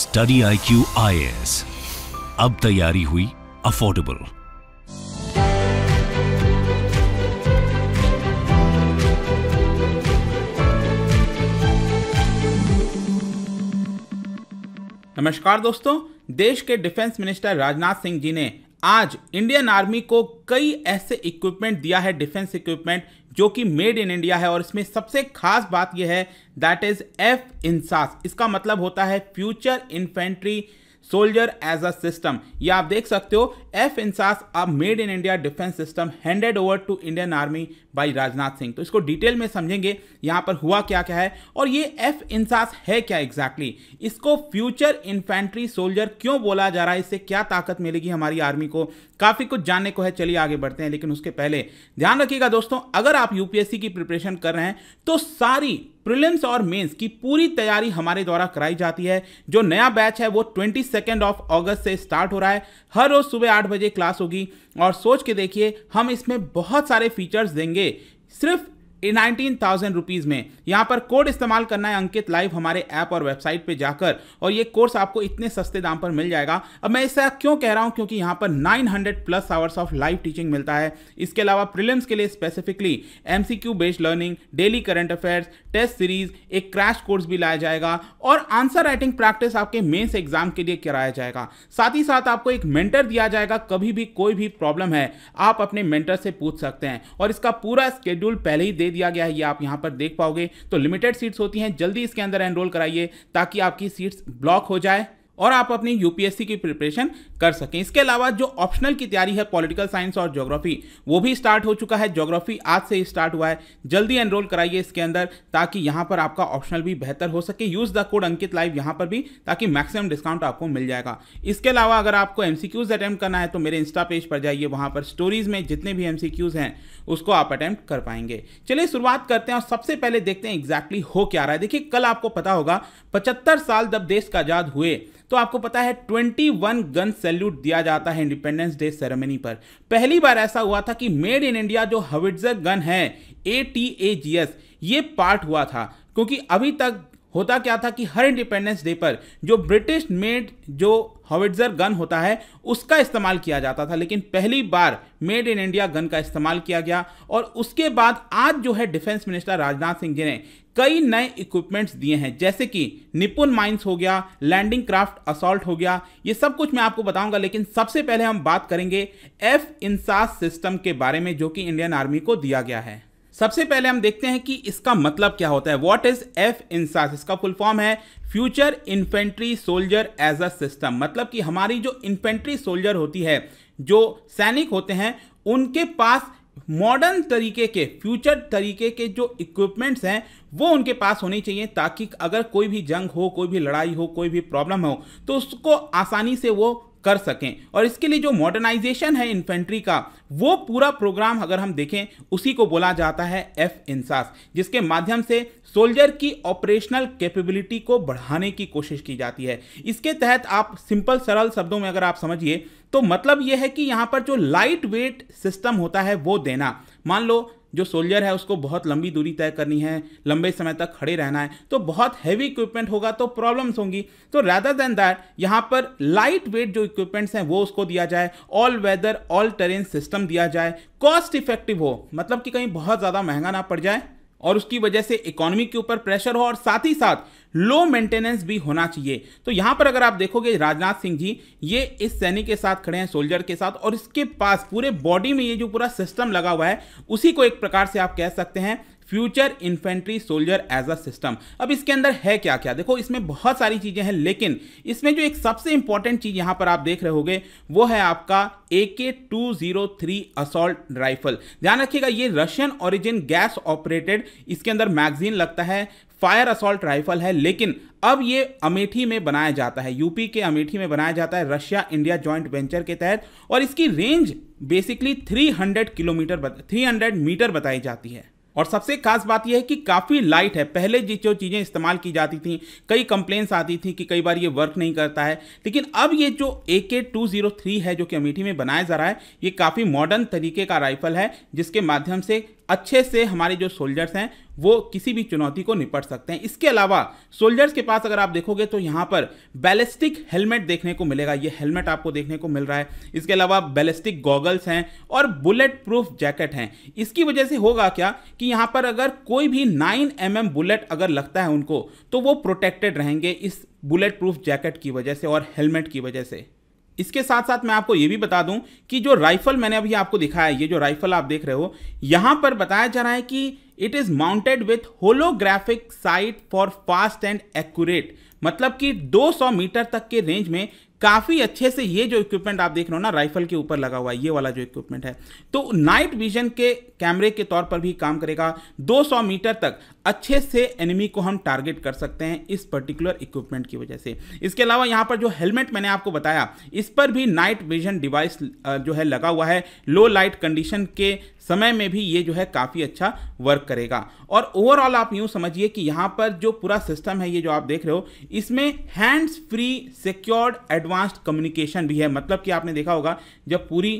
Study I Q I अब तैयारी हुई अफोर्डेबल नमस्कार दोस्तों देश के डिफेंस मिनिस्टर राजनाथ सिंह जी ने आज इंडियन आर्मी को कई ऐसे इक्विपमेंट दिया है डिफेंस इक्विपमेंट जो कि मेड इन इंडिया है और इसमें सबसे खास बात यह है दैट इज एफ इंसास इसका मतलब होता है future infantry soldier as a system ये आप देख सकते हो एफ इंसास अब made in India defence system handed over to Indian army by Rajnath Singh तो इसको डिटेल में समझेंगे यहाँ पर हुआ क्या क्या है और ये एफ इंसास है क्या एग्जैक्टली exactly? इसको फ्यूचर इन्फेंट्री सोल्जर क्यों बोला जा रहा है इससे क्या ताकत मिलेगी हमारी आर्मी को काफ़ी कुछ जानने को है चलिए आगे बढ़ते हैं लेकिन उसके पहले ध्यान रखिएगा दोस्तों अगर आप यूपीएससी की प्रिपरेशन कर रहे हैं तो सारी प्रिलिम्स और मेंस की पूरी तैयारी हमारे द्वारा कराई जाती है जो नया बैच है वो ट्वेंटी सेकेंड ऑफ अगस्त से स्टार्ट हो रहा है हर रोज़ सुबह आठ बजे क्लास होगी और सोच के देखिए हम इसमें बहुत सारे फीचर्स देंगे सिर्फ नाइनटीन थाउजेंड रुपीज़ में यहां पर कोड इस्तेमाल करना है अंकित लाइव हमारे ऐप और वेबसाइट पे जाकर और ये कोर्स आपको इतने सस्ते दाम पर मिल जाएगा अब मैं ऐसा क्यों कह रहा हूं क्योंकि यहां पर 900 plus hours of live teaching मिलता है इसके अलावा प्रिलियम्स के लिए specifically aim based learning daily current affairs test series एक क्रैश कोर्स भी लाया जाएगा और आंसर राइटिंग प्रैक्टिस आपके मेन्स एग्जाम के लिए कराया जाएगा साथ ही साथ आपको एक मेंटर दिया जाएगा कभी भी कोई भी प्रॉब्लम है आप अपने मेंटर से पूछ सकते हैं और इसका पूरा स्केड्यूल पहले ही दे दिया गया है ये आप यहाँ पर देख पाओगे तो लिमिटेड सीट्स होती हैं जल्दी इसके अंदर एनरोल कराइए ताकि आपकी सीट्स ब्लॉक हो जाए और आप अपनी यूपीएससी की प्रिपरेशन कर सकें इसके अलावा जो ऑप्शनल की तैयारी है पॉलिटिकल साइंस और ज्योग्राफी वो भी स्टार्ट हो चुका है ज्योग्राफी आज से स्टार्ट हुआ है जल्दी एनरोल कराइए इसके अंदर ताकि यहाँ पर आपका ऑप्शनल भी बेहतर हो सके use the code Ankit live यहाँ पर भी ताकि मैक्सिमम डिस्काउंट आपको मिल जाएगा इसके अलावा अगर आपको एम अटैम्प्ट करना है तो मेरे इंस्टा पेज पर जाइए वहाँ पर स्टोरीज में जितने भी एम हैं उसको आप अटैम्प्ट कर पाएंगे चलिए शुरुआत करते हैं और सबसे पहले देखते हैं एग्जैक्टली हो क्या रहा है देखिए कल आपको पता होगा पचहत्तर साल जब देश का आज़ाद हुए तो आपको पता है 21 गन सैल्यूट दिया जाता है इंडिपेंडेंस डे सेरेमनी पर पहली बार ऐसा हुआ था कि मेड इन इंडिया जो हविटर गन है A T A G S ये पार्ट हुआ था क्योंकि अभी तक होता क्या था कि हर इंडिपेंडेंस डे पर जो ब्रिटिश मेड जो हॉविट्जर गन होता है उसका इस्तेमाल किया जाता था लेकिन पहली बार मेड इन इंडिया गन का इस्तेमाल किया गया और उसके बाद आज जो है डिफेंस मिनिस्टर राजनाथ सिंह जी ने कई नए इक्विपमेंट्स दिए हैं जैसे कि निपुन माइंस हो गया लैंडिंग क्राफ्ट असॉल्ट हो गया ये सब कुछ मैं आपको बताऊंगा लेकिन सबसे पहले हम बात करेंगे एफ इंसास सिस्टम के बारे में जो कि इंडियन आर्मी को दिया गया है सबसे पहले हम देखते हैं कि इसका मतलब क्या होता है वॉट इज एफ इंसास इसका फुल फॉर्म है future infantry soldier as a system मतलब कि हमारी जो इन्फेंट्री सोल्जर होती है जो सैनिक होते हैं उनके पास मॉडर्न तरीके के फ्यूचर तरीके के जो इक्विपमेंट्स हैं वो उनके पास होने चाहिए ताकि अगर कोई भी जंग हो कोई भी लड़ाई हो कोई भी प्रॉब्लम हो तो उसको आसानी से वो कर सकें और इसके लिए जो मॉडर्नाइजेशन है इन्फेंट्री का वो पूरा प्रोग्राम अगर हम देखें उसी को बोला जाता है एफ इंसास जिसके माध्यम से सोल्जर की ऑपरेशनल कैपेबिलिटी को बढ़ाने की कोशिश की जाती है इसके तहत आप सिंपल सरल शब्दों में अगर आप समझिए तो मतलब यह है कि यहाँ पर जो लाइट वेट सिस्टम होता है वो देना मान लो जो सोल्जर है उसको बहुत लंबी दूरी तय करनी है लंबे समय तक खड़े रहना है तो बहुत हैवी इक्विपमेंट होगा तो प्रॉब्लम्स होंगी तो रैदर देन दैट यहाँ पर लाइट वेट जो इक्विपमेंट्स हैं वो उसको दिया जाए all weather all terrain system दिया जाए कॉस्ट इफेक्टिव हो मतलब कि कहीं बहुत ज़्यादा महंगा ना पड़ जाए और उसकी वजह से इकोनॉमी के ऊपर प्रेशर हो और साथ ही साथ लो मेंटेनेंस भी होना चाहिए तो यहां पर अगर आप देखोगे राजनाथ सिंह जी ये इस सैनिक के साथ खड़े हैं सोल्जर के साथ और इसके पास पूरे बॉडी में ये जो पूरा सिस्टम लगा हुआ है उसी को एक प्रकार से आप कह सकते हैं future infantry soldier as a system अब इसके अंदर है क्या क्या देखो इसमें बहुत सारी चीज़ें हैं लेकिन इसमें जो एक सबसे इंपॉर्टेंट चीज़ यहां पर आप देख रहे होगे वो है आपका A K two zero three assault rifle ध्यान रखिएगा ये रशियन ओरिजिन गैस ऑपरेटेड इसके अंदर मैगजीन लगता है फायर असोल्ट राइफल है लेकिन अब ये अमेठी में बनाया जाता है यूपी के अमेठी में बनाया जाता है रशिया इंडिया जॉइंट वेंचर के तहत और इसकी रेंज बेसिकली 300 किलोमीटर 300 मीटर बताई जाती है और सबसे खास बात यह है कि काफ़ी लाइट है पहले जो चीज़ें इस्तेमाल की जाती थी कई कंप्लेंट्स आती थी कि कई बार ये वर्क नहीं करता है लेकिन अब ये जो ए के टू जीरो थ्री है जो कि अमेठी में बनाया जा रहा है ये काफ़ी मॉडर्न तरीके का राइफल है जिसके माध्यम से अच्छे से हमारे जो सोल्जर्स हैं वो किसी भी चुनौती को निपट सकते हैं इसके अलावा सोल्जर्स के पास अगर आप देखोगे तो यहाँ पर बैलिस्टिक हेलमेट देखने को मिलेगा ये हेलमेट आपको देखने को मिल रहा है इसके अलावा बैलिस्टिक गॉगल्स हैं और बुलेट प्रूफ जैकेट हैं इसकी वजह से होगा क्या कि यहाँ पर अगर कोई भी नाइन एम mm बुलेट अगर लगता है उनको तो वो प्रोटेक्टेड रहेंगे इस बुलेट प्रूफ जैकेट की वजह से और हेलमेट की वजह से इसके साथ साथ मैं आपको ये भी बता दूं कि जो राइफल मैंने अभी आपको दिखाया है ये जो राइफल आप देख रहे हो यहां पर बताया जा रहा है कि it is mounted with holographic sight for fast and accurate मतलब कि 200 मीटर तक के रेंज में काफ़ी अच्छे से ये जो इक्विपमेंट आप देख रहे हो ना राइफल के ऊपर लगा हुआ है ये वाला जो इक्विपमेंट है तो नाइट विजन के कैमरे के तौर पर भी काम करेगा 200 मीटर तक अच्छे से एनिमी को हम टारगेट कर सकते हैं इस पर्टिकुलर इक्विपमेंट की वजह से इसके अलावा यहाँ पर जो हेलमेट मैंने आपको बताया इस पर भी नाइट विजन डिवाइस जो है लगा हुआ है लो लाइट कंडीशन के समय में भी ये जो है काफ़ी अच्छा वर्क करेगा और ओवरऑल आप यूँ समझिए कि यहाँ पर जो पूरा सिस्टम है ये जो आप देख रहे हो इसमें hands free secured advanced communication भी है मतलब कि आपने देखा होगा जब पूरी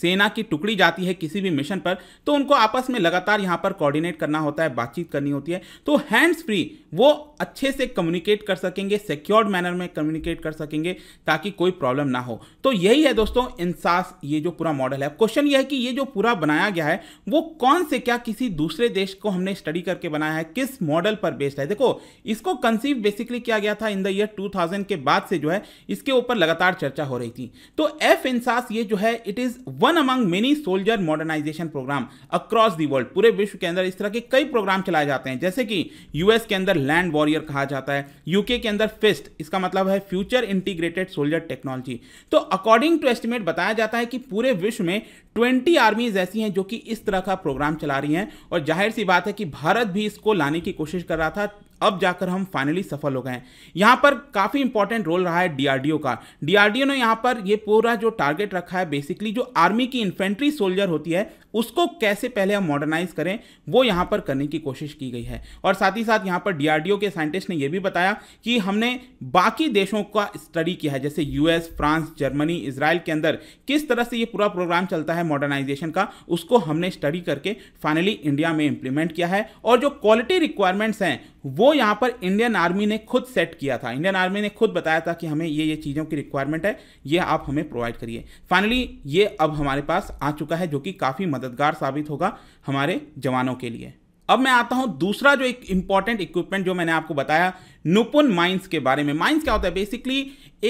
सेना की टुकड़ी जाती है किसी भी मिशन पर तो उनको आपस में लगातार यहाँ पर कोऑर्डिनेट करना होता है बातचीत करनी होती है तो हैंड्स फ्री वो अच्छे से कम्युनिकेट कर सकेंगे सिक्योर्ड मैनर में कम्युनिकेट कर सकेंगे ताकि कोई प्रॉब्लम ना हो तो यही है दोस्तों इंसास ये जो पूरा मॉडल है क्वेश्चन यह है कि ये जो पूरा बनाया गया है वो कौन से क्या किसी दूसरे देश को हमने स्टडी करके बनाया है किस मॉडल पर बेस्ड है देखो इसको कंसीव बेसिकली किया गया था इन द ईयर टू के बाद से जो है इसके ऊपर लगातार चर्चा हो रही थी तो एफ इंसास ये जो है it is one among many soldier modernisation programme across the world पूरे विश्व के अंदर इस तरह के कई प्रोग्राम चलाए जाते हैं जैसे कि यूएस के अंदर लैंड वॉरियर कहा जाता है यूके के अंदर फिस्ट इसका मतलब है फ्यूचर इंटीग्रेटेड सोल्जर टेक्नोलॉजी तो अकॉर्डिंग टू एस्टिमेट बताया जाता है कि पूरे विश्व में ट्वेंटी आर्मीज ऐसी हैं जो कि इस तरह का प्रोग्राम चला रही हैं और जाहिर सी बात है कि भारत भी इसको लाने की कोशिश कर रहा था अब जाकर हम फाइनली सफल हो गए यहां यहाँ पर काफ़ी इंपॉर्टेंट रोल रहा है डीआरडीओ का डीआरडीओ ने यहाँ पर ये पूरा जो टारगेट रखा है बेसिकली जो आर्मी की इन्फेंट्री सोल्जर होती है उसको कैसे पहले हम मॉडर्नाइज करें वो यहाँ पर करने की कोशिश की गई है और साथ ही साथ यहाँ पर डीआरडीओ के साइंटिस्ट ने यह भी बताया कि हमने बाकी देशों का स्टडी किया है जैसे यूएस फ्रांस जर्मनी इसराइल के अंदर किस तरह से ये पूरा प्रोग्राम चलता है मॉडर्नाइजेशन का उसको हमने स्टडी करके फाइनली इंडिया में इंप्लीमेंट किया है और जो क्वालिटी रिक्वायरमेंट्स हैं वो वो यहाँ पर इंडियन आर्मी ने खुद सेट किया था इंडियन आर्मी ने खुद बताया था कि हमें ये ये चीज़ों की रिक्वायरमेंट है ये आप हमें प्रोवाइड करिए फाइनली ये अब हमारे पास आ चुका है जो कि काफ़ी मददगार साबित होगा हमारे जवानों के लिए अब मैं आता हूं दूसरा जो एक इंपॉर्टेंट इक्विपमेंट जो मैंने आपको बताया नुपुन माइंस के बारे में माइंस क्या होता है बेसिकली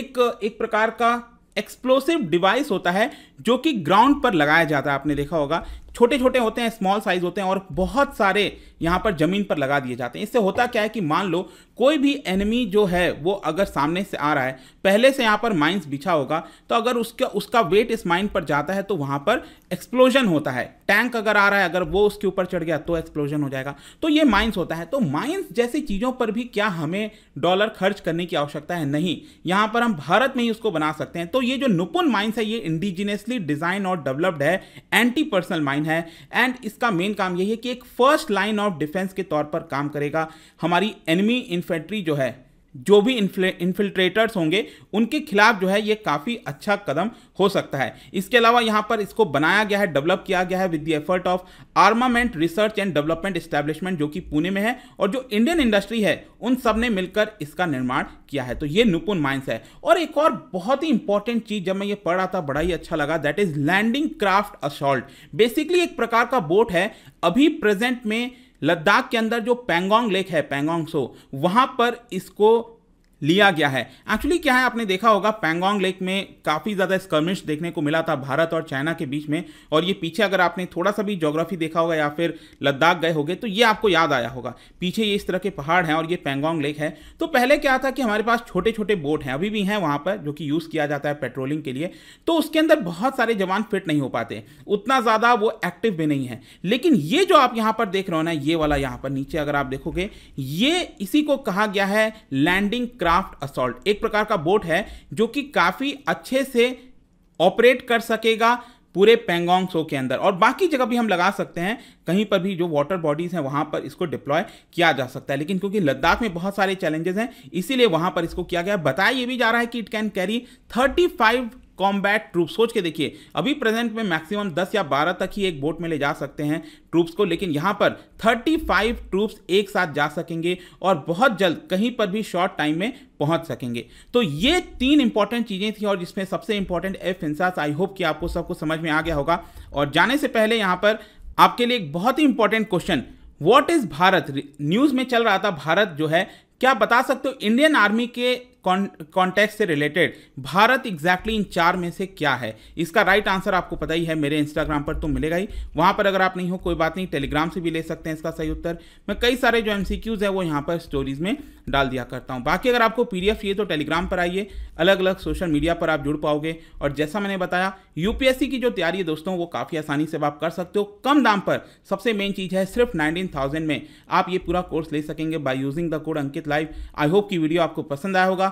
एक एक प्रकार का एक्सप्लोसिव डिवाइस होता है जो कि ग्राउंड पर लगाया जाता है आपने देखा होगा छोटे छोटे होते हैं स्मॉल साइज होते हैं और बहुत सारे यहाँ पर ज़मीन पर लगा दिए जाते हैं इससे होता क्या है कि मान लो कोई भी एनिमी जो है वो अगर सामने से आ रहा है पहले से यहाँ पर माइंस बिछा होगा तो अगर उसका उसका वेट इस माइन पर जाता है तो वहाँ पर एक्सप्लोजन होता है टैंक अगर आ रहा है अगर वो उसके ऊपर चढ़ गया तो एक्सप्लोजन हो जाएगा तो ये माइंस होता है तो माइंस जैसी चीज़ों पर भी क्या हमें डॉलर खर्च करने की आवश्यकता है नहीं यहाँ पर हम भारत में ही उसको बना सकते हैं तो ये जो नुपुन माइंस है ये इंडिजिनियसली डिज़ाइन और डेवलप्ड है एंटी पर्सनल माइंस लाइन है एंड इसका मेन काम यही है कि एक फर्स्ट लाइन ऑफ डिफेंस के तौर पर काम करेगा हमारी एनिमी इन्फेंट्री जो है जो भी इन्फिल्ट्रेटर्स होंगे उनके खिलाफ जो है ये काफ़ी अच्छा कदम हो सकता है इसके अलावा यहाँ पर इसको बनाया गया है डेवलप किया गया है with the effort of Armament Research and Development Establishment जो कि पुणे में है और जो इंडियन इंडस्ट्री है उन सब ने मिलकर इसका निर्माण किया है तो ये नुपुन माइंस है और एक और बहुत ही इंपॉर्टेंट चीज़ जब मैं ये पढ़ रहा था बड़ा ही अच्छा लगा that is landing craft assault basically एक प्रकार का बोट है अभी प्रेजेंट में लद्दाख के अंदर जो पैंगोंग लेक है पैंगोंग सो वहां पर इसको लिया गया है एक्चुअली क्या है आपने देखा होगा पैंगोंग लेक में काफ़ी ज़्यादा स्कर्मिश देखने को मिला था भारत और चाइना के बीच में और ये पीछे अगर आपने थोड़ा सा भी जोग्राफी देखा होगा या फिर लद्दाख गए होगे तो ये आपको याद आया होगा पीछे ये इस तरह के पहाड़ हैं और ये पैंगोंग लेक है तो पहले क्या था कि हमारे पास छोटे छोटे बोट हैं अभी भी हैं वहाँ पर जो कि यूज़ किया जाता है पेट्रोलिंग के लिए तो उसके अंदर बहुत सारे जवान फिट नहीं हो पाते उतना ज़्यादा वो एक्टिव भी नहीं है लेकिन ये जो आप यहाँ पर देख रहे हो ना ये वाला यहाँ पर नीचे अगर आप देखोगे ये इसी को कहा गया है लैंडिंग क्राफ्ट क्राफ्ट असॉल्ट एक प्रकार का बोट है जो कि काफ़ी अच्छे से ऑपरेट कर सकेगा पूरे पेंगोंग सो के अंदर और बाकी जगह भी हम लगा सकते हैं कहीं पर भी जो वाटर बॉडीज़ हैं वहाँ पर इसको डिप्लॉय किया जा सकता है लेकिन क्योंकि लद्दाख में बहुत सारे चैलेंजेस हैं इसीलिए वहाँ पर इसको किया गया बताया ये भी जा रहा है कि it can carry thirty five combat troop सोच के देखिए अभी प्रेजेंट में मैक्सिमम 10 या 12 तक ही एक बोट में ले जा सकते हैं ट्रूप्स को लेकिन यहाँ पर 35 ट्रूप्स एक साथ जा सकेंगे और बहुत जल्द कहीं पर भी शॉर्ट टाइम में पहुंच सकेंगे तो ये तीन इंपॉर्टेंट चीज़ें थी और जिसमें सबसे important F INSAS I hope कि आपको सबको समझ में आ गया होगा और जाने से पहले यहाँ पर आपके लिए एक बहुत ही important question what is Bharat news में चल रहा था भारत जो है क्या बता सकते हो इंडियन आर्मी के कॉन्टैक्ट से रिलेटेड भारत एग्जैक्टली इन चार में से क्या है इसका राइट आंसर आपको पता ही है मेरे इंस्टाग्राम पर तो मिलेगा ही वहाँ पर अगर आप नहीं हो कोई बात नहीं टेलीग्राम से भी ले सकते हैं इसका सही उत्तर मैं कई सारे जो एम है वो यहाँ पर स्टोरीज में डाल दिया करता हूँ बाकी अगर आपको पी चाहिए तो टेलीग्राम पर आइए अलग अलग सोशल मीडिया पर आप जुड़ पाओगे और जैसा मैंने बताया यूपीएससी की जो तैयारी है दोस्तों वो काफ़ी आसानी से आप कर सकते हो कम दाम पर सबसे मेन चीज़ है सिर्फ नाइनटीन थाउजेंड में आप ये पूरा कोर्स ले सकेंगे by using the code Ankit live I hope कि वीडियो आपको पसंद आया होगा